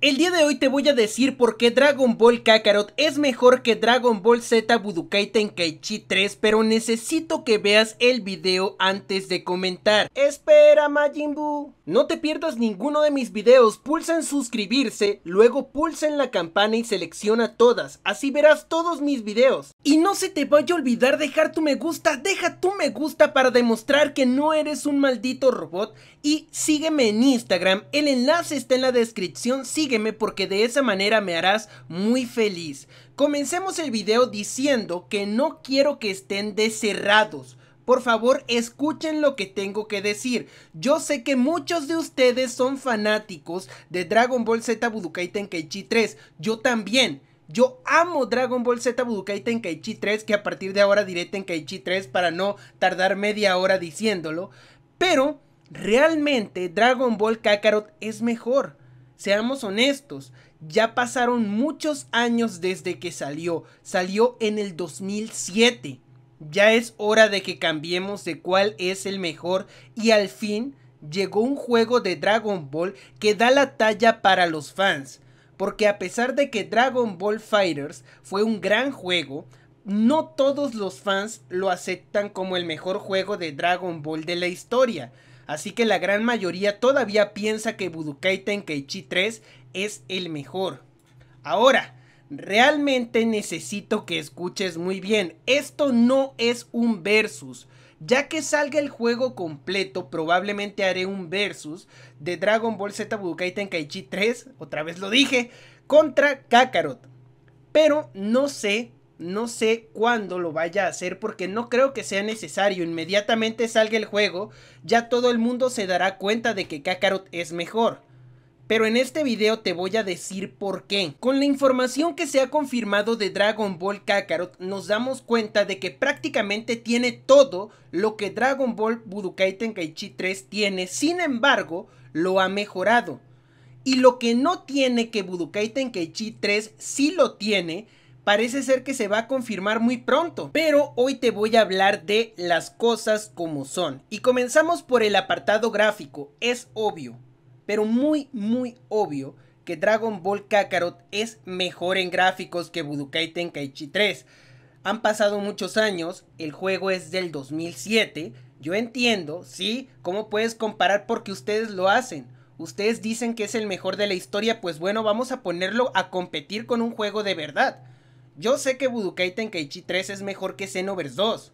El día de hoy te voy a decir por qué Dragon Ball Kakarot es mejor que Dragon Ball Z Budokai Tenkaichi 3, pero necesito que veas el video antes de comentar. Espera Majin Buu. No te pierdas ninguno de mis videos, pulsa en suscribirse, luego pulsa en la campana y selecciona todas, así verás todos mis videos. Y no se te vaya a olvidar dejar tu me gusta, deja tu me gusta para demostrar que no eres un maldito robot y sígueme en Instagram, el enlace está en la descripción, porque de esa manera me harás muy feliz. Comencemos el video diciendo que no quiero que estén deserrados. Por favor, escuchen lo que tengo que decir. Yo sé que muchos de ustedes son fanáticos de Dragon Ball Z Budokai Tenkaichi 3. Yo también. Yo amo Dragon Ball Z Budokai Tenkaichi 3, que a partir de ahora diré Tenkaichi 3 para no tardar media hora diciéndolo. Pero realmente Dragon Ball Kakarot es mejor. Seamos honestos, ya pasaron muchos años desde que salió. Salió en el 2007. Ya es hora de que cambiemos de cuál es el mejor y al fin llegó un juego de Dragon Ball que da la talla para los fans. Porque a pesar de que Dragon Ball Fighters fue un gran juego, no todos los fans lo aceptan como el mejor juego de Dragon Ball de la historia. Así que la gran mayoría todavía piensa que Budokai Tenkaichi 3 es el mejor. Ahora, realmente necesito que escuches muy bien. Esto no es un versus. Ya que salga el juego completo, probablemente haré un versus de Dragon Ball Z Budokai Tenkaichi 3, otra vez lo dije, contra Kakarot. Pero no sé no sé cuándo lo vaya a hacer porque no creo que sea necesario. Inmediatamente salga el juego, ya todo el mundo se dará cuenta de que Kakarot es mejor. Pero en este video te voy a decir por qué. Con la información que se ha confirmado de Dragon Ball Kakarot, nos damos cuenta de que prácticamente tiene todo lo que Dragon Ball Budokai Tenkaichi 3 tiene, sin embargo, lo ha mejorado. Y lo que no tiene que Budokai Tenkaichi 3 sí lo tiene, parece ser que se va a confirmar muy pronto, pero hoy te voy a hablar de las cosas como son. Y comenzamos por el apartado gráfico, es obvio, pero muy muy obvio que Dragon Ball Kakarot es mejor en gráficos que Budokai Tenkaichi 3. Han pasado muchos años, el juego es del 2007, yo entiendo, sí, cómo puedes comparar porque ustedes lo hacen. Ustedes dicen que es el mejor de la historia, pues bueno, vamos a ponerlo a competir con un juego de verdad. Yo sé que Budokai Tenkaichi 3 es mejor que Xenoverse 2,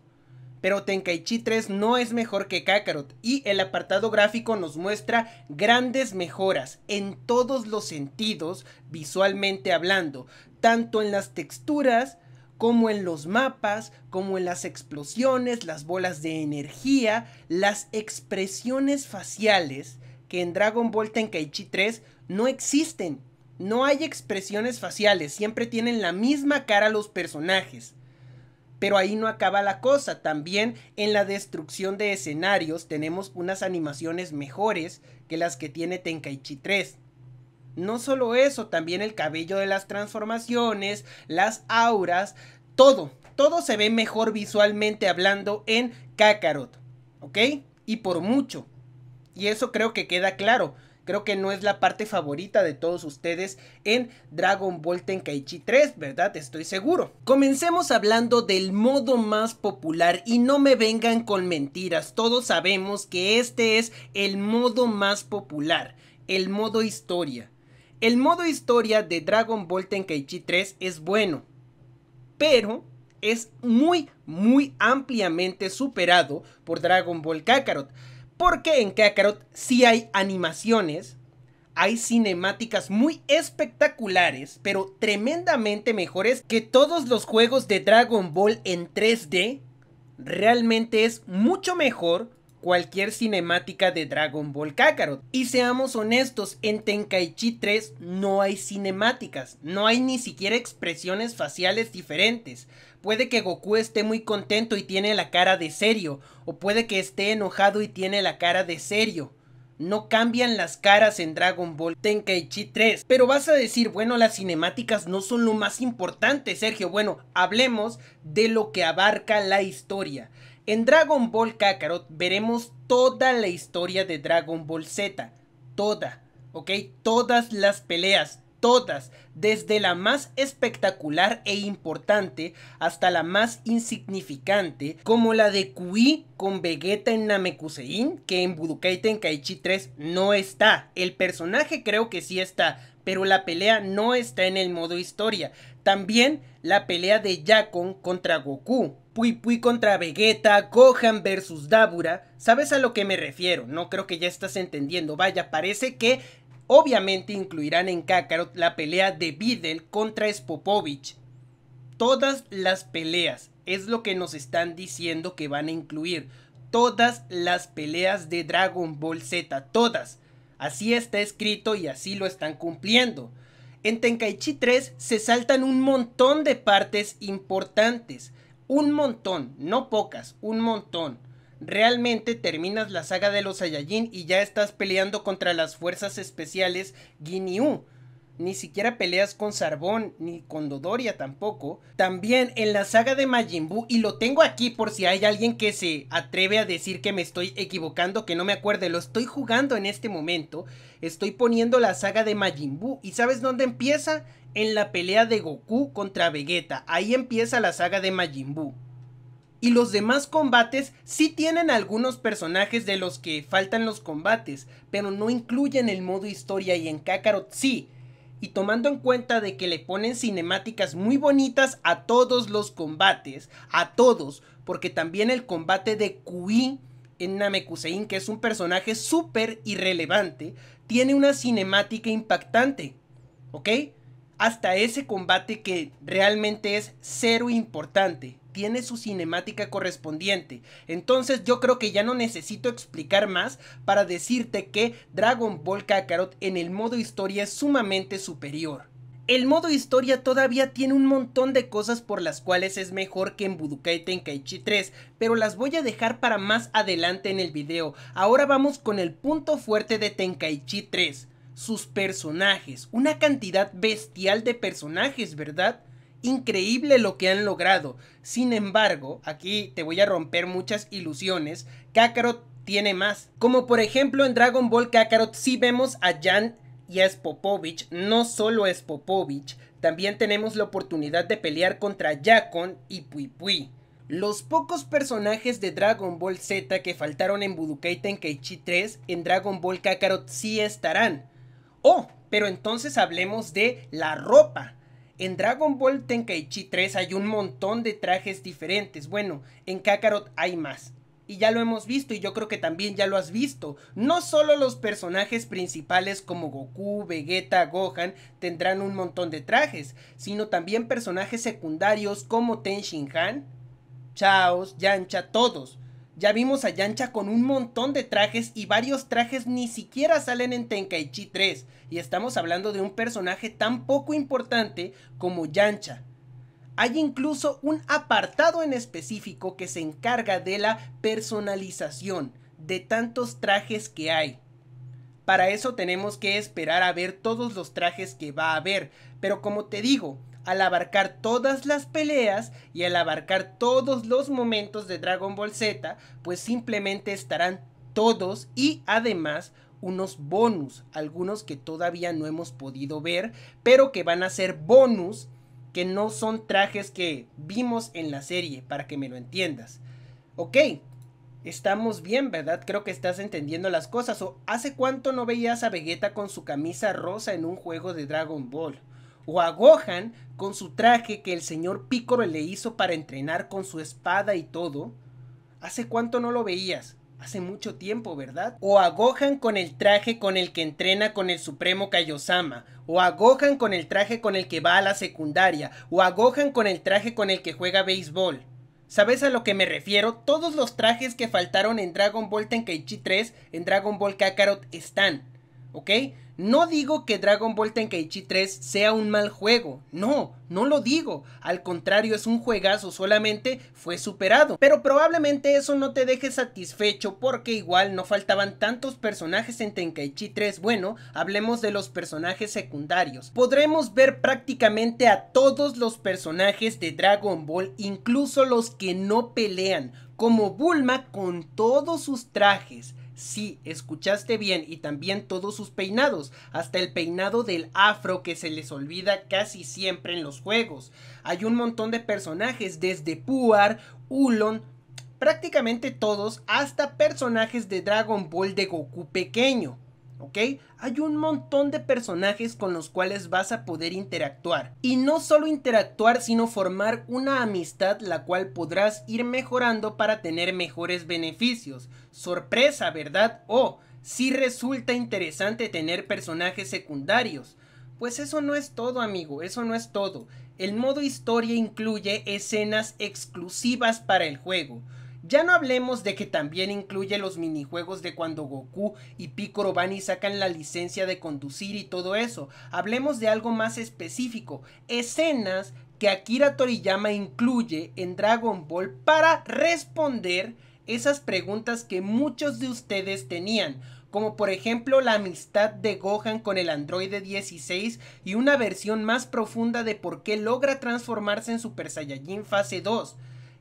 pero Tenkaichi 3 no es mejor que Kakarot y el apartado gráfico nos muestra grandes mejoras en todos los sentidos visualmente hablando, tanto en las texturas como en los mapas, como en las explosiones, las bolas de energía, las expresiones faciales que en Dragon Ball Tenkaichi 3 no existen no hay expresiones faciales, siempre tienen la misma cara los personajes. Pero ahí no acaba la cosa, también en la destrucción de escenarios tenemos unas animaciones mejores que las que tiene Tenkaichi 3. No solo eso, también el cabello de las transformaciones, las auras, todo, todo se ve mejor visualmente hablando en Kakarot, ¿ok? Y por mucho. Y eso creo que queda claro creo que no es la parte favorita de todos ustedes en Dragon Ball Tenkaichi 3, ¿verdad? Estoy seguro. Comencemos hablando del modo más popular y no me vengan con mentiras, todos sabemos que este es el modo más popular, el modo historia. El modo historia de Dragon Ball Tenkaichi 3 es bueno, pero es muy, muy ampliamente superado por Dragon Ball Kakarot. Porque en Kakarot sí hay animaciones, hay cinemáticas muy espectaculares, pero tremendamente mejores que todos los juegos de Dragon Ball en 3D. Realmente es mucho mejor cualquier cinemática de Dragon Ball Kakarot. Y seamos honestos, en Tenkaichi 3 no hay cinemáticas, no hay ni siquiera expresiones faciales diferentes. Puede que Goku esté muy contento y tiene la cara de serio, o puede que esté enojado y tiene la cara de serio. No cambian las caras en Dragon Ball Tenkaichi 3. Pero vas a decir, bueno, las cinemáticas no son lo más importante, Sergio. Bueno, hablemos de lo que abarca la historia. En Dragon Ball Kakarot veremos toda la historia de Dragon Ball Z, toda, ¿ok? Todas las peleas, todas, desde la más espectacular e importante hasta la más insignificante, como la de Kui con Vegeta en Namekusein, que en Budokai Tenkaichi 3 no está. El personaje creo que sí está, pero la pelea no está en el modo historia. También la pelea de Yakon contra Goku, Pui Pui contra Vegeta, Gohan versus Dabura. ¿Sabes a lo que me refiero? No creo que ya estás entendiendo. Vaya, parece que obviamente incluirán en Kakarot la pelea de Videl contra Spopovich. Todas las peleas es lo que nos están diciendo que van a incluir. Todas las peleas de Dragon Ball Z, todas. Así está escrito y así lo están cumpliendo. En Tenkaichi 3 se saltan un montón de partes importantes. Un montón, no pocas, un montón. Realmente terminas la saga de los Saiyajin y ya estás peleando contra las fuerzas especiales Ginyu. Ni siquiera peleas con Sarbón ni con Dodoria tampoco. También en la saga de Majin y lo tengo aquí por si hay alguien que se atreve a decir que me estoy equivocando, que no me acuerde, lo estoy jugando en este momento estoy poniendo la saga de Majin Buu. ¿Y sabes dónde empieza? En la pelea de Goku contra Vegeta. Ahí empieza la saga de Majin Buu. Y los demás combates sí tienen algunos personajes de los que faltan los combates, pero no incluyen el modo historia y en Kakarot sí. Y tomando en cuenta de que le ponen cinemáticas muy bonitas a todos los combates, a todos, porque también el combate de Kui en Namekusein, que es un personaje súper irrelevante, tiene una cinemática impactante, ¿ok? Hasta ese combate que realmente es cero importante, tiene su cinemática correspondiente. Entonces yo creo que ya no necesito explicar más para decirte que Dragon Ball Kakarot en el modo historia es sumamente superior. El modo historia todavía tiene un montón de cosas por las cuales es mejor que en Budokai Tenkaichi 3, pero las voy a dejar para más adelante en el video. Ahora vamos con el punto fuerte de Tenkaichi 3, sus personajes, una cantidad bestial de personajes, ¿verdad? Increíble lo que han logrado. Sin embargo, aquí te voy a romper muchas ilusiones, Kakarot tiene más. Como por ejemplo en Dragon Ball Kakarot sí vemos a Jan y es Popovich, no solo es Popovich, también tenemos la oportunidad de pelear contra Yakon y Pui Pui. Los pocos personajes de Dragon Ball Z que faltaron en Budokai Tenkaichi 3 en Dragon Ball Kakarot sí estarán. Oh, pero entonces hablemos de la ropa. En Dragon Ball Tenkaichi 3 hay un montón de trajes diferentes. Bueno, en Kakarot hay más y ya lo hemos visto y yo creo que también ya lo has visto. No solo los personajes principales como Goku, Vegeta, Gohan tendrán un montón de trajes, sino también personajes secundarios como Ten Han, Chaos, Yancha, todos. Ya vimos a Yancha con un montón de trajes y varios trajes ni siquiera salen en Tenkaichi 3 y estamos hablando de un personaje tan poco importante como Yancha. Hay incluso un apartado en específico que se encarga de la personalización de tantos trajes que hay. Para eso tenemos que esperar a ver todos los trajes que va a haber, pero como te digo, al abarcar todas las peleas y al abarcar todos los momentos de Dragon Ball Z, pues simplemente estarán todos y además unos bonus, algunos que todavía no hemos podido ver, pero que van a ser bonus que no son trajes que vimos en la serie, para que me lo entiendas. Ok, estamos bien, ¿verdad? Creo que estás entendiendo las cosas. ¿O hace cuánto no veías a Vegeta con su camisa rosa en un juego de Dragon Ball? O a Gohan con su traje que el señor Piccolo le hizo para entrenar con su espada y todo. ¿Hace cuánto no lo veías? hace mucho tiempo, ¿verdad? O a con el traje con el que entrena con el Supremo Kaiosama, o agojan con el traje con el que va a la secundaria, o agojan con el traje con el que juega béisbol. ¿Sabes a lo que me refiero? Todos los trajes que faltaron en Dragon Ball Tenkaichi 3, en Dragon Ball Kakarot están, ¿ok? No digo que Dragon Ball Tenkaichi 3 sea un mal juego, no, no lo digo, al contrario es un juegazo, solamente fue superado. Pero probablemente eso no te deje satisfecho porque igual no faltaban tantos personajes en Tenkaichi 3. Bueno, hablemos de los personajes secundarios. Podremos ver prácticamente a todos los personajes de Dragon Ball, incluso los que no pelean, como Bulma con todos sus trajes. Sí, escuchaste bien y también todos sus peinados, hasta el peinado del afro que se les olvida casi siempre en los juegos. Hay un montón de personajes desde Puar, Ulon, prácticamente todos, hasta personajes de Dragon Ball de Goku pequeño. ¿ok? Hay un montón de personajes con los cuales vas a poder interactuar. Y no solo interactuar, sino formar una amistad la cual podrás ir mejorando para tener mejores beneficios. Sorpresa, ¿verdad? O si resulta interesante tener personajes secundarios. Pues eso no es todo, amigo, eso no es todo. El modo historia incluye escenas exclusivas para el juego ya no hablemos de que también incluye los minijuegos de cuando Goku y Piccolo van y sacan la licencia de conducir y todo eso. Hablemos de algo más específico, escenas que Akira Toriyama incluye en Dragon Ball para responder esas preguntas que muchos de ustedes tenían, como por ejemplo la amistad de Gohan con el androide 16 y una versión más profunda de por qué logra transformarse en Super Saiyajin fase 2.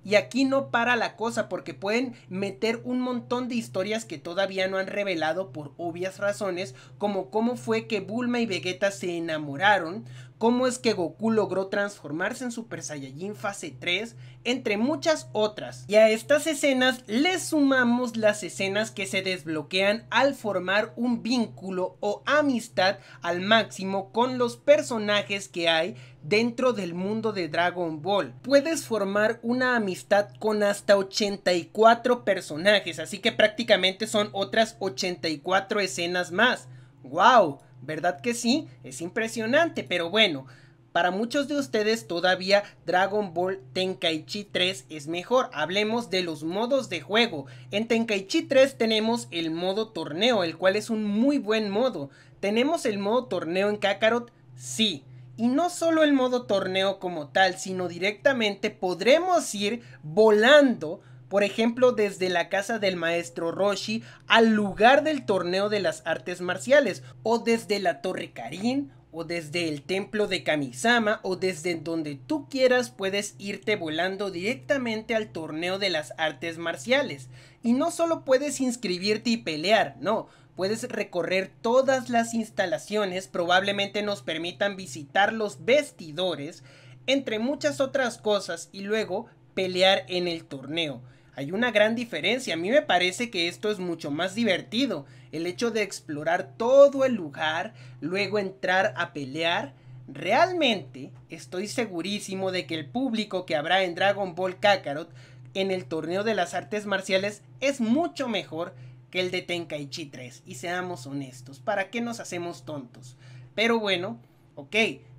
Y aquí no para la cosa porque pueden meter un montón de historias que todavía no han revelado por obvias razones, como cómo fue que Bulma y Vegeta se enamoraron, cómo es que Goku logró transformarse en Super Saiyajin fase 3, entre muchas otras. Y a estas escenas le sumamos las escenas que se desbloquean al formar un vínculo o amistad al máximo con los personajes que hay dentro del mundo de Dragon Ball. Puedes formar una amistad con hasta 84 personajes, así que prácticamente son otras 84 escenas más. ¡Wow! ¿Verdad que sí? Es impresionante, pero bueno. Para muchos de ustedes todavía Dragon Ball Tenkaichi 3 es mejor. Hablemos de los modos de juego. En Tenkaichi 3 tenemos el modo torneo, el cual es un muy buen modo. ¿Tenemos el modo torneo en Kakarot? Sí. Y no solo el modo torneo como tal, sino directamente podremos ir volando por ejemplo desde la casa del maestro Roshi al lugar del torneo de las artes marciales, o desde la Torre Karin, o desde el templo de Kamisama, o desde donde tú quieras puedes irte volando directamente al torneo de las artes marciales. Y no solo puedes inscribirte y pelear, no, puedes recorrer todas las instalaciones, probablemente nos permitan visitar los vestidores, entre muchas otras cosas, y luego pelear en el torneo. Hay una gran diferencia. A mí me parece que esto es mucho más divertido. El hecho de explorar todo el lugar, luego entrar a pelear. Realmente estoy segurísimo de que el público que habrá en Dragon Ball Kakarot en el torneo de las artes marciales es mucho mejor que el de Tenkaichi 3. Y seamos honestos, ¿para qué nos hacemos tontos? Pero bueno, ok,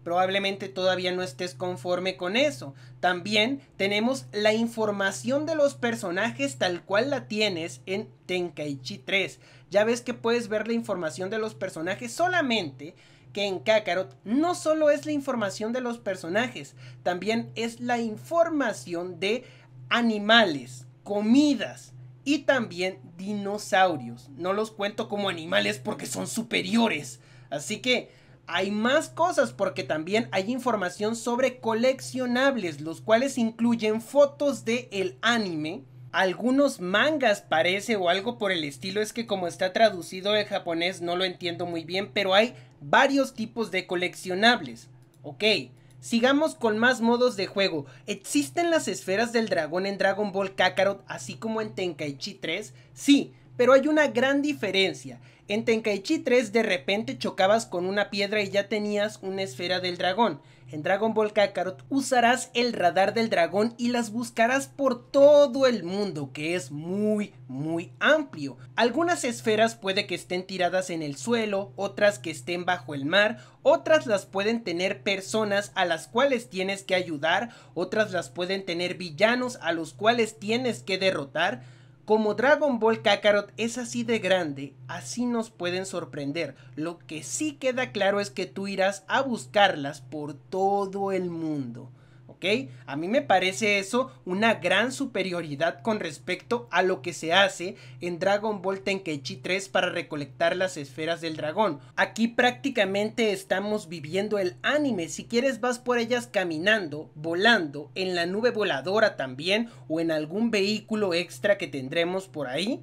probablemente todavía no estés conforme con eso. También tenemos la información de los personajes tal cual la tienes en Tenkaichi 3. Ya ves que puedes ver la información de los personajes solamente que en Kakarot no solo es la información de los personajes, también es la información de animales, comidas, y también dinosaurios. No los cuento como animales porque son superiores. Así que hay más cosas porque también hay información sobre coleccionables, los cuales incluyen fotos de el anime, algunos mangas parece o algo por el estilo, es que como está traducido en japonés no lo entiendo muy bien, pero hay varios tipos de coleccionables. Ok, sigamos con más modos de juego. Existen las esferas del dragón en Dragon Ball Kakarot, así como en Tenkaichi 3. Sí, pero hay una gran diferencia. En Tenkaichi 3 de repente chocabas con una piedra y ya tenías una esfera del dragón. En Dragon Ball Kakarot usarás el radar del dragón y las buscarás por todo el mundo, que es muy, muy amplio. Algunas esferas puede que estén tiradas en el suelo, otras que estén bajo el mar, otras las pueden tener personas a las cuales tienes que ayudar, otras las pueden tener villanos a los cuales tienes que derrotar. Como Dragon Ball Kakarot es así de grande, así nos pueden sorprender. Lo que sí queda claro es que tú irás a buscarlas por todo el mundo. A mí me parece eso una gran superioridad con respecto a lo que se hace en Dragon Ball Tenkaichi 3 para recolectar las esferas del dragón. Aquí prácticamente estamos viviendo el anime, si quieres vas por ellas caminando, volando, en la nube voladora también o en algún vehículo extra que tendremos por ahí.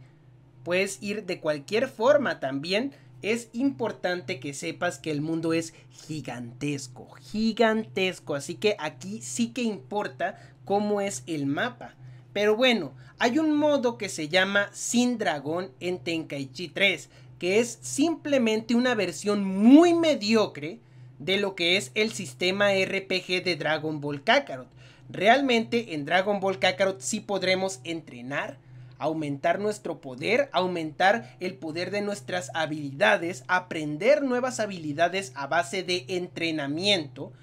Puedes ir de cualquier forma también es importante que sepas que el mundo es gigantesco, gigantesco, así que aquí sí que importa cómo es el mapa. Pero bueno, hay un modo que se llama Sin Dragón en Tenkaichi 3, que es simplemente una versión muy mediocre de lo que es el sistema RPG de Dragon Ball Kakarot. Realmente en Dragon Ball Kakarot sí podremos entrenar, aumentar nuestro poder, aumentar el poder de nuestras habilidades, aprender nuevas habilidades a base de entrenamiento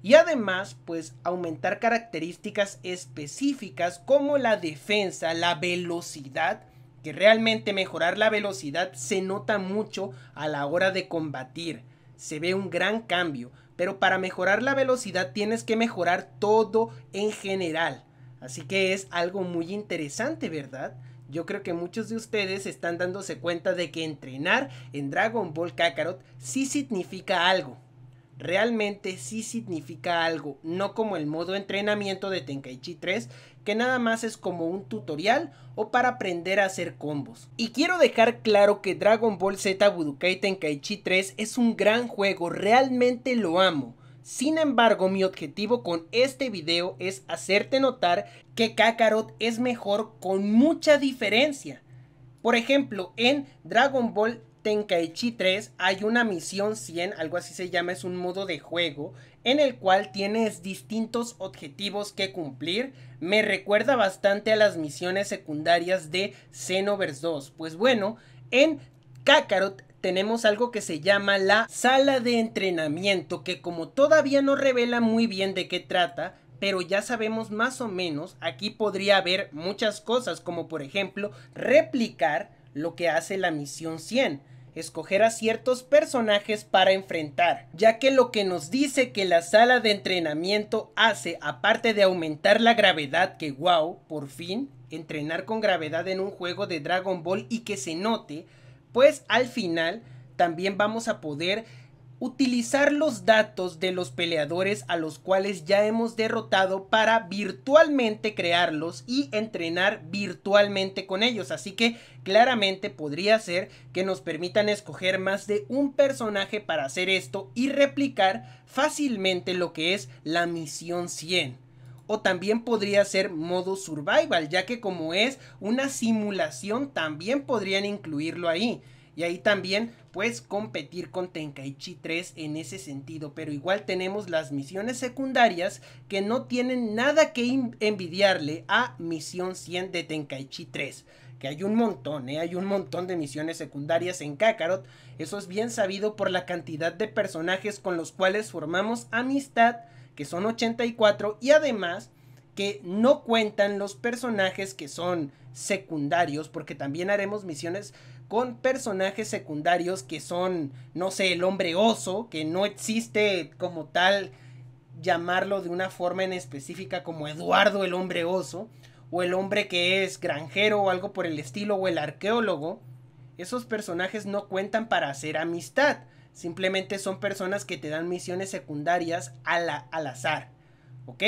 y además pues aumentar características específicas como la defensa, la velocidad, que realmente mejorar la velocidad se nota mucho a la hora de combatir, se ve un gran cambio, pero para mejorar la velocidad tienes que mejorar todo en general Así que es algo muy interesante, ¿verdad? Yo creo que muchos de ustedes están dándose cuenta de que entrenar en Dragon Ball Kakarot sí significa algo. Realmente sí significa algo, no como el modo entrenamiento de Tenkaichi 3, que nada más es como un tutorial o para aprender a hacer combos. Y quiero dejar claro que Dragon Ball Z Budokai Tenkaichi 3 es un gran juego, realmente lo amo. Sin embargo, mi objetivo con este video es hacerte notar que Kakarot es mejor con mucha diferencia. Por ejemplo, en Dragon Ball Tenkaichi 3 hay una misión 100, algo así se llama, es un modo de juego, en el cual tienes distintos objetivos que cumplir. Me recuerda bastante a las misiones secundarias de Xenoverse 2. Pues bueno, en Kakarot tenemos algo que se llama la sala de entrenamiento, que como todavía no revela muy bien de qué trata, pero ya sabemos más o menos, aquí podría haber muchas cosas, como por ejemplo replicar lo que hace la misión 100, escoger a ciertos personajes para enfrentar, ya que lo que nos dice que la sala de entrenamiento hace, aparte de aumentar la gravedad, que wow, por fin, entrenar con gravedad en un juego de Dragon Ball y que se note, pues al final también vamos a poder utilizar los datos de los peleadores a los cuales ya hemos derrotado para virtualmente crearlos y entrenar virtualmente con ellos. Así que claramente podría ser que nos permitan escoger más de un personaje para hacer esto y replicar fácilmente lo que es la misión 100 o también podría ser modo survival, ya que como es una simulación también podrían incluirlo ahí. Y ahí también pues competir con Tenkaichi 3 en ese sentido, pero igual tenemos las misiones secundarias que no tienen nada que envidiarle a Misión 100 de Tenkaichi 3 que hay un montón, ¿eh? hay un montón de misiones secundarias en Kakarot. Eso es bien sabido por la cantidad de personajes con los cuales formamos amistad que son 84, y además que no cuentan los personajes que son secundarios, porque también haremos misiones con personajes secundarios que son, no sé, el hombre oso, que no existe como tal llamarlo de una forma en específica como Eduardo el hombre oso, o el hombre que es granjero o algo por el estilo, o el arqueólogo. Esos personajes no cuentan para hacer amistad. Simplemente son personas que te dan misiones secundarias al, al azar. ¿Ok?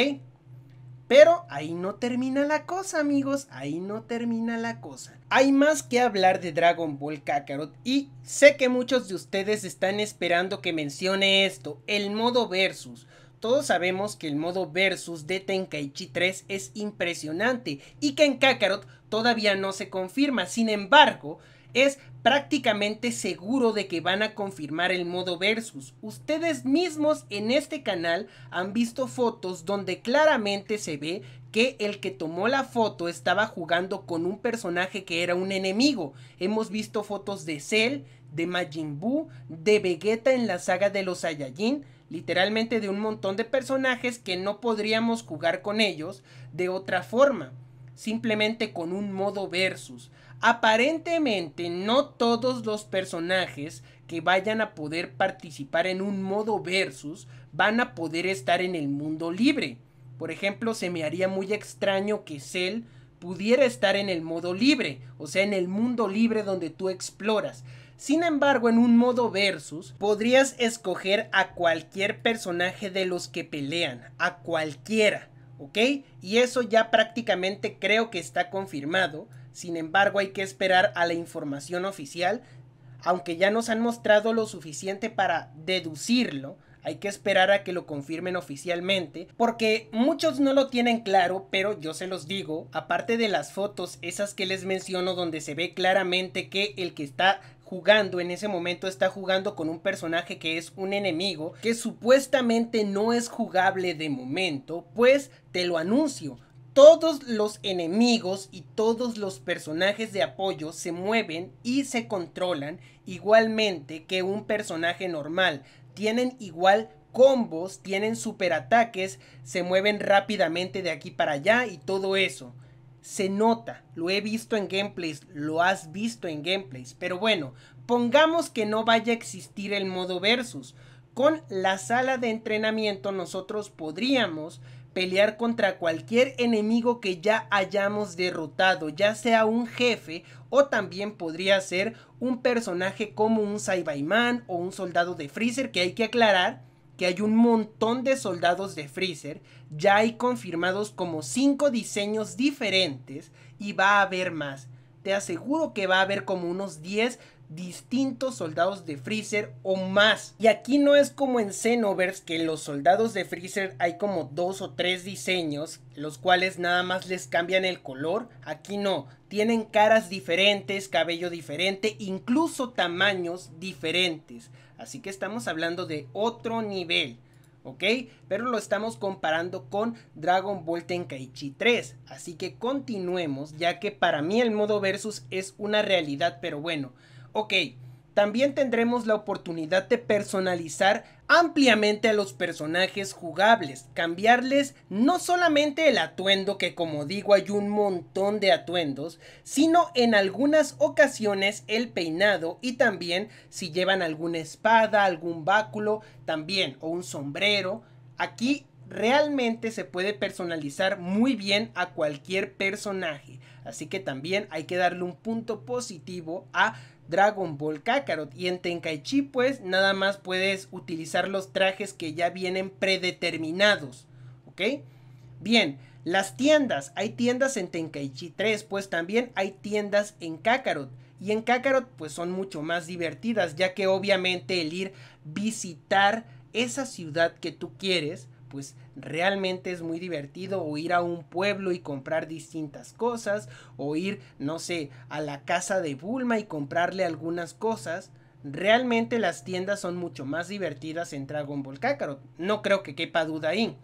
Pero ahí no termina la cosa, amigos. Ahí no termina la cosa. Hay más que hablar de Dragon Ball Kakarot. Y sé que muchos de ustedes están esperando que mencione esto: el modo versus. Todos sabemos que el modo versus de Tenkaichi 3 es impresionante y que en Kakarot todavía no se confirma. Sin embargo, es prácticamente seguro de que van a confirmar el modo versus. Ustedes mismos en este canal han visto fotos donde claramente se ve que el que tomó la foto estaba jugando con un personaje que era un enemigo. Hemos visto fotos de Cell, de Majin Buu, de Vegeta en la saga de los Saiyajin, literalmente de un montón de personajes que no podríamos jugar con ellos de otra forma simplemente con un modo versus. Aparentemente no todos los personajes que vayan a poder participar en un modo versus van a poder estar en el mundo libre. Por ejemplo, se me haría muy extraño que Cell pudiera estar en el modo libre, o sea, en el mundo libre donde tú exploras. Sin embargo, en un modo versus, podrías escoger a cualquier personaje de los que pelean, a cualquiera. ¿ok? Y eso ya prácticamente creo que está confirmado. Sin embargo, hay que esperar a la información oficial. Aunque ya nos han mostrado lo suficiente para deducirlo, hay que esperar a que lo confirmen oficialmente, porque muchos no lo tienen claro, pero yo se los digo, aparte de las fotos, esas que les menciono donde se ve claramente que el que está jugando en ese momento está jugando con un personaje que es un enemigo que supuestamente no es jugable de momento, pues te lo anuncio, todos los enemigos y todos los personajes de apoyo se mueven y se controlan igualmente que un personaje normal. Tienen igual combos, tienen superataques, se mueven rápidamente de aquí para allá y todo eso se nota, lo he visto en gameplays, lo has visto en gameplays, pero bueno, pongamos que no vaya a existir el modo versus. Con la sala de entrenamiento nosotros podríamos pelear contra cualquier enemigo que ya hayamos derrotado, ya sea un jefe o también podría ser un personaje como un Saibaiman o un soldado de Freezer que hay que aclarar que hay un montón de soldados de Freezer, ya hay confirmados como 5 diseños diferentes y va a haber más. Te aseguro que va a haber como unos 10 distintos soldados de Freezer o más. Y aquí no es como en Xenoverse que los soldados de Freezer hay como 2 o 3 diseños, los cuales nada más les cambian el color. Aquí no, tienen caras diferentes, cabello diferente, incluso tamaños diferentes. Así que estamos hablando de otro nivel. ¿ok? Pero lo estamos comparando con Dragon Ball Tenkaichi 3, así que continuemos, ya que para mí el modo versus es una realidad, pero bueno, ok. También tendremos la oportunidad de personalizar ampliamente a los personajes jugables, cambiarles no solamente el atuendo, que como digo hay un montón de atuendos, sino en algunas ocasiones el peinado y también si llevan alguna espada, algún báculo, también o un sombrero. Aquí realmente se puede personalizar muy bien a cualquier personaje, así que también hay que darle un punto positivo a Dragon Ball Kakarot. Y en Tenkaichi, pues, nada más puedes utilizar los trajes que ya vienen predeterminados. ¿Ok? Bien, las tiendas. Hay tiendas en Tenkaichi 3, pues también hay tiendas en Kakarot. Y en Kakarot, pues son mucho más divertidas, ya que obviamente el ir visitar esa ciudad que tú quieres pues realmente es muy divertido o ir a un pueblo y comprar distintas cosas o ir, no sé, a la casa de Bulma y comprarle algunas cosas. Realmente las tiendas son mucho más divertidas en Dragon Ball Kakarot. No creo que quepa duda ahí.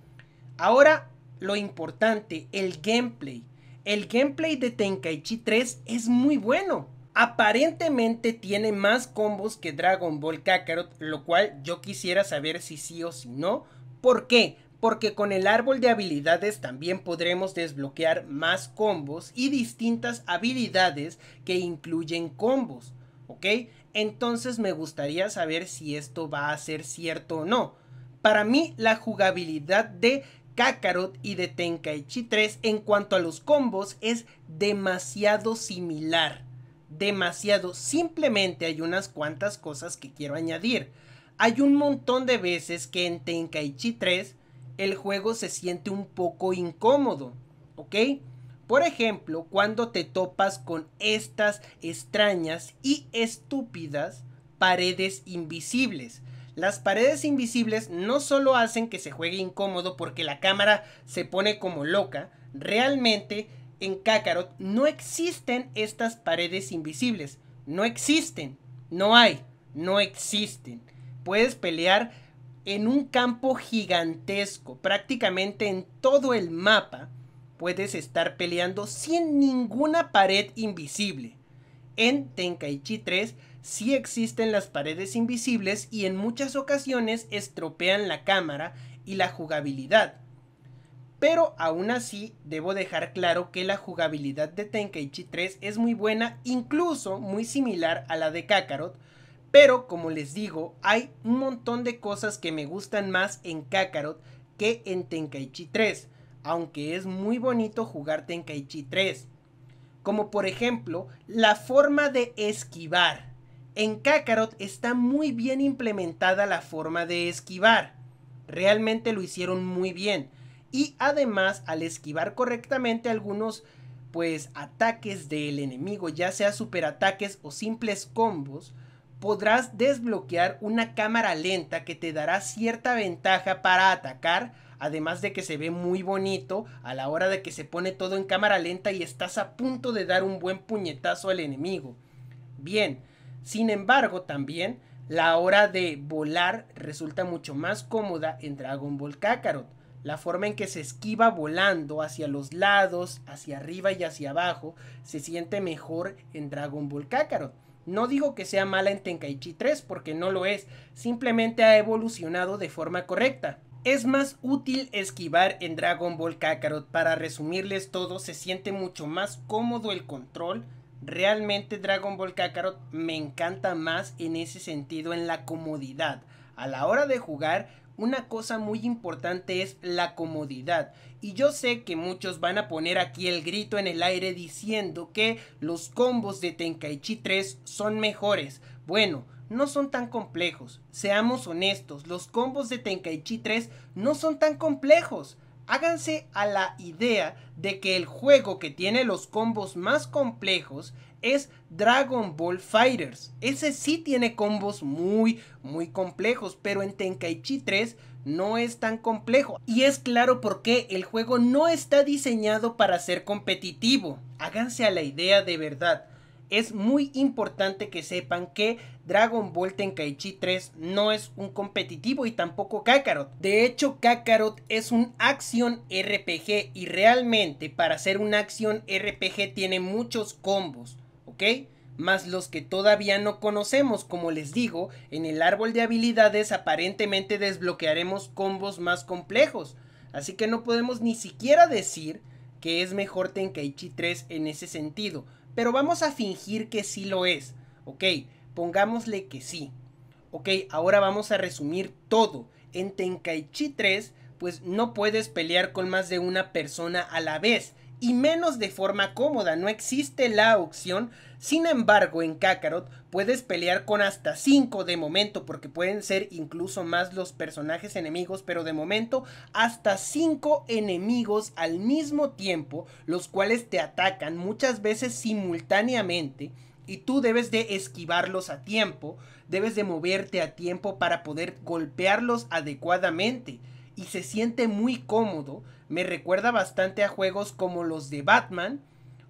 Ahora, lo importante, el gameplay. El gameplay de Tenkaichi 3 es muy bueno. Aparentemente tiene más combos que Dragon Ball Kakarot, lo cual yo quisiera saber si sí o si no ¿Por qué? Porque con el árbol de habilidades también podremos desbloquear más combos y distintas habilidades que incluyen combos, ¿ok? Entonces me gustaría saber si esto va a ser cierto o no. Para mí la jugabilidad de Kakarot y de Tenkaichi 3 en cuanto a los combos es demasiado similar. Demasiado. Simplemente hay unas cuantas cosas que quiero añadir. Hay un montón de veces que en Tenkaichi 3 el juego se siente un poco incómodo, ¿ok? Por ejemplo, cuando te topas con estas extrañas y estúpidas paredes invisibles. Las paredes invisibles no solo hacen que se juegue incómodo porque la cámara se pone como loca, realmente en Kakarot no existen estas paredes invisibles. No existen. No hay. No existen puedes pelear en un campo gigantesco, prácticamente en todo el mapa, puedes estar peleando sin ninguna pared invisible. En Tenkaichi 3 sí existen las paredes invisibles y en muchas ocasiones estropean la cámara y la jugabilidad. Pero aún así, debo dejar claro que la jugabilidad de Tenkaichi 3 es muy buena, incluso muy similar a la de Kakarot, pero como les digo, hay un montón de cosas que me gustan más en Kakarot que en Tenkaichi 3, aunque es muy bonito jugar Tenkaichi 3. Como por ejemplo, la forma de esquivar. En Kakarot está muy bien implementada la forma de esquivar. Realmente lo hicieron muy bien. Y además, al esquivar correctamente algunos pues ataques del enemigo, ya sea superataques o simples combos, podrás desbloquear una cámara lenta que te dará cierta ventaja para atacar, además de que se ve muy bonito a la hora de que se pone todo en cámara lenta y estás a punto de dar un buen puñetazo al enemigo. Bien, sin embargo también la hora de volar resulta mucho más cómoda en Dragon Ball Kakarot. La forma en que se esquiva volando hacia los lados, hacia arriba y hacia abajo, se siente mejor en Dragon Ball Kakarot. No digo que sea mala en Tenkaichi 3 porque no lo es, simplemente ha evolucionado de forma correcta. Es más útil esquivar en Dragon Ball Kakarot. Para resumirles todo, se siente mucho más cómodo el control. Realmente Dragon Ball Kakarot me encanta más en ese sentido, en la comodidad. A la hora de jugar, una cosa muy importante es la comodidad. Y yo sé que muchos van a poner aquí el grito en el aire diciendo que los combos de Tenkaichi 3 son mejores. Bueno, no son tan complejos. Seamos honestos, los combos de Tenkaichi 3 no son tan complejos. Háganse a la idea de que el juego que tiene los combos más complejos es Dragon Ball Fighters. Ese sí tiene combos muy, muy complejos, pero en Tenkaichi 3 no es tan complejo. Y es claro por qué el juego no está diseñado para ser competitivo. Háganse a la idea de verdad. Es muy importante que sepan que Dragon Ball Tenkaichi 3 no es un competitivo y tampoco Kakarot. De hecho, Kakarot es un acción RPG y realmente para ser un acción RPG tiene muchos combos, ¿ok? más los que todavía no conocemos. Como les digo, en el árbol de habilidades aparentemente desbloquearemos combos más complejos. Así que no podemos ni siquiera decir que es mejor Tenkaichi 3 en ese sentido. Pero vamos a fingir que sí lo es. Ok, pongámosle que sí. Ok, ahora vamos a resumir todo. En Tenkaichi 3, pues no puedes pelear con más de una persona a la vez y menos de forma cómoda. No existe la opción. Sin embargo, en Kakarot puedes pelear con hasta 5 de momento, porque pueden ser incluso más los personajes enemigos, pero de momento hasta 5 enemigos al mismo tiempo, los cuales te atacan muchas veces simultáneamente. Y tú debes de esquivarlos a tiempo, debes de moverte a tiempo para poder golpearlos adecuadamente. Y se siente muy cómodo, me recuerda bastante a juegos como los de Batman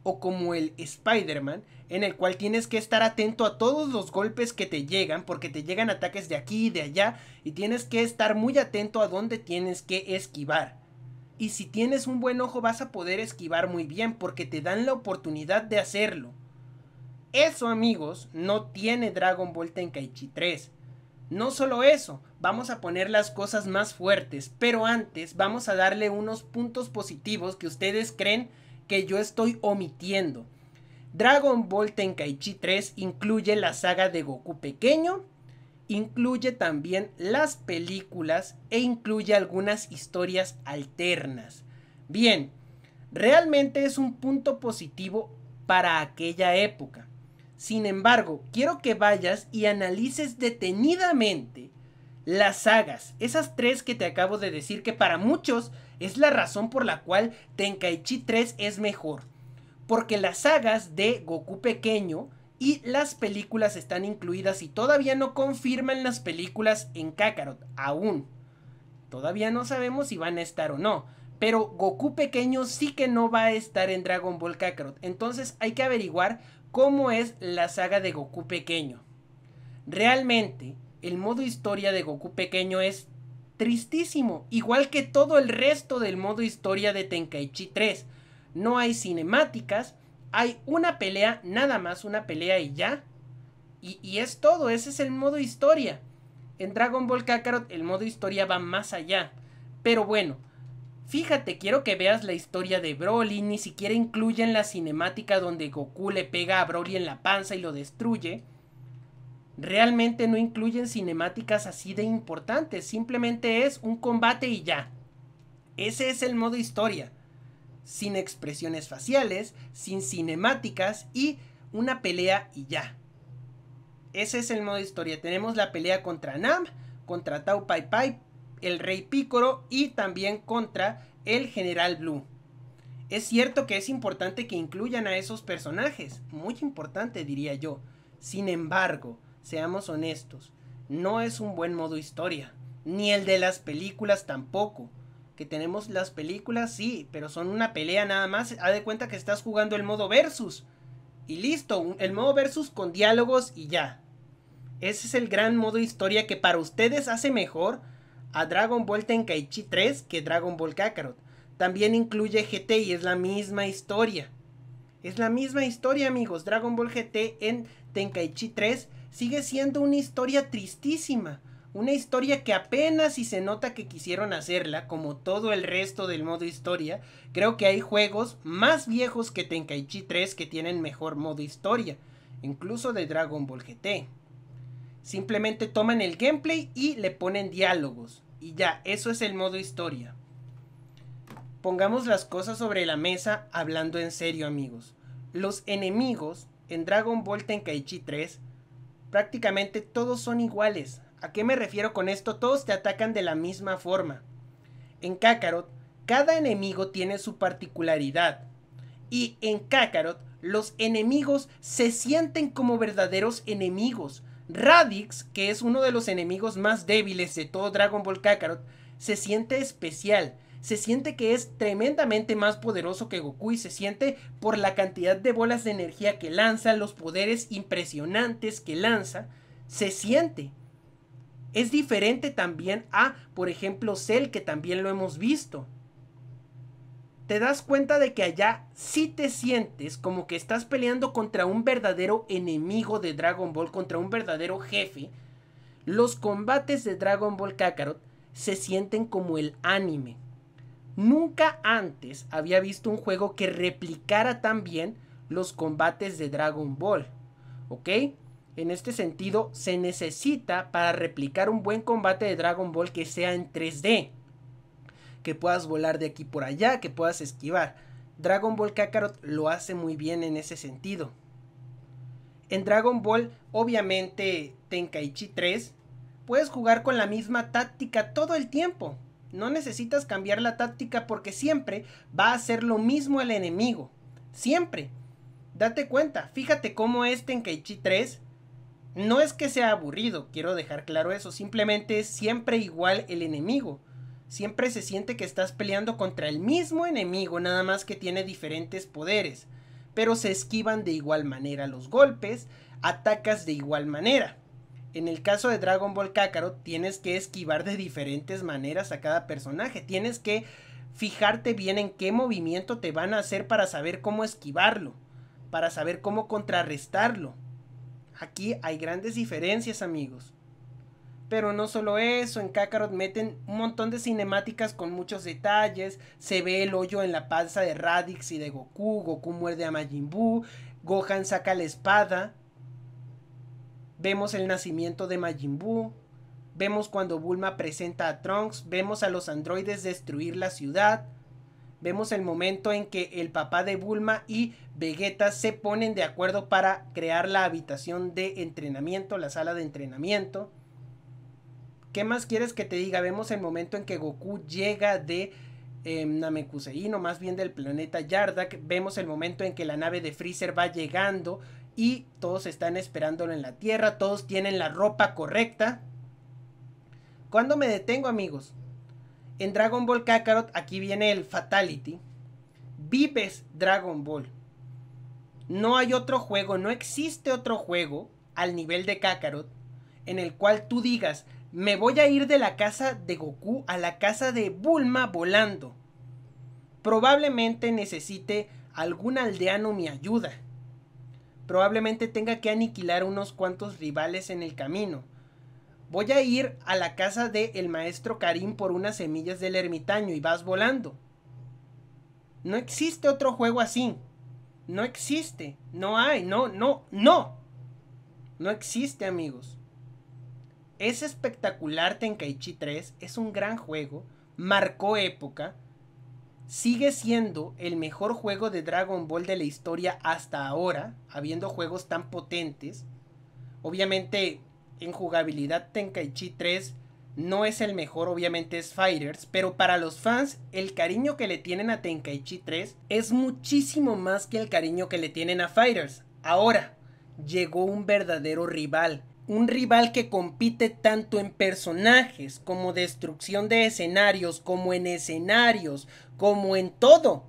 o como el Spider-Man, en el cual tienes que estar atento a todos los golpes que te llegan, porque te llegan ataques de aquí y de allá, y tienes que estar muy atento a dónde tienes que esquivar. Y si tienes un buen ojo vas a poder esquivar muy bien, porque te dan la oportunidad de hacerlo. Eso amigos no tiene Dragon Ball Tenkaichi 3. No solo eso, vamos a poner las cosas más fuertes, pero antes vamos a darle unos puntos positivos que ustedes creen que yo estoy omitiendo. Dragon Ball Tenkaichi 3 incluye la saga de Goku pequeño, incluye también las películas e incluye algunas historias alternas. Bien, realmente es un punto positivo para aquella época. Sin embargo, quiero que vayas y analices detenidamente las sagas, esas tres que te acabo de decir que para muchos es la razón por la cual Tenkaichi 3 es mejor. Porque las sagas de Goku pequeño y las películas están incluidas y todavía no confirman las películas en Kakarot, aún. Todavía no sabemos si van a estar o no. Pero Goku pequeño sí que no va a estar en Dragon Ball Kakarot. Entonces hay que averiguar cómo es la saga de Goku pequeño. Realmente, el modo historia de Goku pequeño es tristísimo, igual que todo el resto del modo historia de Tenkaichi 3. No hay cinemáticas, hay una pelea, nada más una pelea y ya. Y, es todo, ese es el modo historia. En Dragon Ball Kakarot el modo historia va más allá. Pero bueno, Fíjate, quiero que veas la historia de Broly, ni siquiera incluyen la cinemática donde Goku le pega a Broly en la panza y lo destruye. Realmente no incluyen cinemáticas así de importantes, simplemente es un combate y ya. Ese es el modo historia. Sin expresiones faciales, sin cinemáticas y una pelea y ya. Ese es el modo historia. Tenemos la pelea contra Nam, contra Tau Pai Pai, el rey Pícoro y también contra el general Blue. Es cierto que es importante que incluyan a esos personajes, muy importante diría yo. Sin embargo, seamos honestos, no es un buen modo historia, ni el de las películas tampoco. Que tenemos las películas, sí, pero son una pelea nada más. Haz de cuenta que estás jugando el modo versus. Y listo, el modo versus con diálogos y ya. Ese es el gran modo historia que para ustedes hace mejor a Dragon Ball Tenkaichi 3 que Dragon Ball Kakarot. También incluye GT y es la misma historia. Es la misma historia, amigos. Dragon Ball GT en Tenkaichi 3 sigue siendo una historia tristísima. Una historia que apenas si se nota que quisieron hacerla, como todo el resto del modo historia. Creo que hay juegos más viejos que Tenkaichi 3 que tienen mejor modo historia, incluso de Dragon Ball GT. Simplemente toman el gameplay y le ponen diálogos. Y ya, eso es el modo historia. Pongamos las cosas sobre la mesa hablando en serio amigos. Los enemigos en Dragon Ball Tenkaichi 3 prácticamente todos son iguales. ¿A qué me refiero con esto? Todos te atacan de la misma forma. En Kakarot, cada enemigo tiene su particularidad. Y en Kakarot, los enemigos se sienten como verdaderos enemigos. Radix, que es uno de los enemigos más débiles de todo Dragon Ball Kakarot, se siente especial. Se siente que es tremendamente más poderoso que Goku y se siente por la cantidad de bolas de energía que lanza, los poderes impresionantes que lanza. Se siente. Es diferente también a, por ejemplo, Cell, que también lo hemos visto te das cuenta de que allá sí te sientes como que estás peleando contra un verdadero enemigo de Dragon Ball, contra un verdadero jefe. Los combates de Dragon Ball Kakarot se sienten como el anime. Nunca antes había visto un juego que replicara tan bien los combates de Dragon Ball. ¿Ok? En este sentido, se necesita para replicar un buen combate de Dragon Ball que sea en 3D que puedas volar de aquí por allá, que puedas esquivar. Dragon Ball Kakarot lo hace muy bien en ese sentido. En Dragon Ball, obviamente, Tenkaichi 3, puedes jugar con la misma táctica todo el tiempo. No necesitas cambiar la táctica porque siempre va a hacer lo mismo el enemigo. Siempre. Date cuenta, fíjate cómo es Tenkaichi 3. No es que sea aburrido, quiero dejar claro eso, simplemente es siempre igual el enemigo siempre se siente que estás peleando contra el mismo enemigo, nada más que tiene diferentes poderes, pero se esquivan de igual manera los golpes, atacas de igual manera. En el caso de Dragon Ball Kakarot tienes que esquivar de diferentes maneras a cada personaje, tienes que fijarte bien en qué movimiento te van a hacer para saber cómo esquivarlo, para saber cómo contrarrestarlo. Aquí hay grandes diferencias amigos. Pero no solo eso, en Kakarot meten un montón de cinemáticas con muchos detalles. Se ve el hoyo en la panza de Radix y de Goku. Goku muerde a Majin Buu. Gohan saca la espada. Vemos el nacimiento de Majin Buu. Vemos cuando Bulma presenta a Trunks. Vemos a los androides destruir la ciudad. Vemos el momento en que el papá de Bulma y Vegeta se ponen de acuerdo para crear la habitación de entrenamiento, la sala de entrenamiento ¿Qué más quieres que te diga? Vemos el momento en que Goku llega de em, Namekusei, no más bien del planeta Yardak. Vemos el momento en que la nave de Freezer va llegando y todos están esperándolo en la Tierra, todos tienen la ropa correcta. ¿Cuándo me detengo, amigos? En Dragon Ball Kakarot, aquí viene el Fatality. Vives Dragon Ball. No hay otro juego, no existe otro juego al nivel de Kakarot en el cual tú digas, me voy a ir de la casa de Goku a la casa de Bulma volando. Probablemente necesite algún aldeano mi ayuda. Probablemente tenga que aniquilar unos cuantos rivales en el camino. Voy a ir a la casa del el maestro Karim por unas semillas del ermitaño y vas volando. No existe otro juego así. No existe. No hay. No, no, no. No existe, amigos. Es espectacular Tenkaichi 3, es un gran juego, marcó época, sigue siendo el mejor juego de Dragon Ball de la historia hasta ahora, habiendo juegos tan potentes. Obviamente en jugabilidad Tenkaichi 3 no es el mejor, obviamente es Fighters, pero para los fans el cariño que le tienen a Tenkaichi 3 es muchísimo más que el cariño que le tienen a Fighters. Ahora, llegó un verdadero rival, un rival que compite tanto en personajes, como destrucción de escenarios, como en escenarios, como en todo.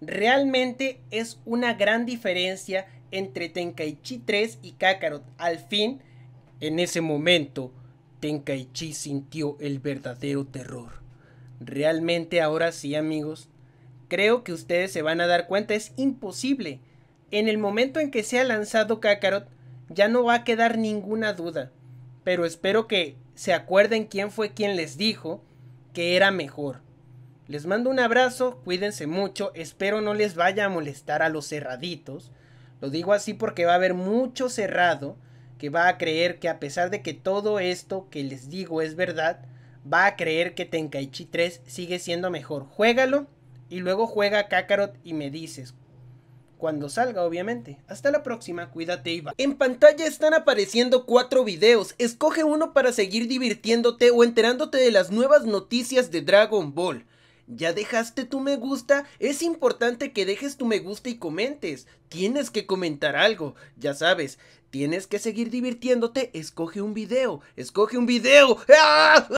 Realmente es una gran diferencia entre Tenkaichi 3 y Kakarot. Al fin, en ese momento, Tenkaichi sintió el verdadero terror. Realmente ahora sí, amigos. Creo que ustedes se van a dar cuenta, es imposible. En el momento en que se ha lanzado Kakarot, ya no va a quedar ninguna duda. Pero espero que se acuerden quién fue quien les dijo que era mejor. Les mando un abrazo, cuídense mucho, espero no les vaya a molestar a los cerraditos. Lo digo así porque va a haber mucho cerrado que va a creer que a pesar de que todo esto que les digo es verdad, va a creer que Tenkaichi 3 sigue siendo mejor. Juégalo y luego juega Kakarot y me dices cuando salga obviamente. Hasta la próxima, cuídate Iba. En pantalla están apareciendo cuatro videos, escoge uno para seguir divirtiéndote o enterándote de las nuevas noticias de Dragon Ball. ¿Ya dejaste tu me gusta? Es importante que dejes tu me gusta y comentes. Tienes que comentar algo, ya sabes. Tienes que seguir divirtiéndote, escoge un video, escoge un video. ¡Ah!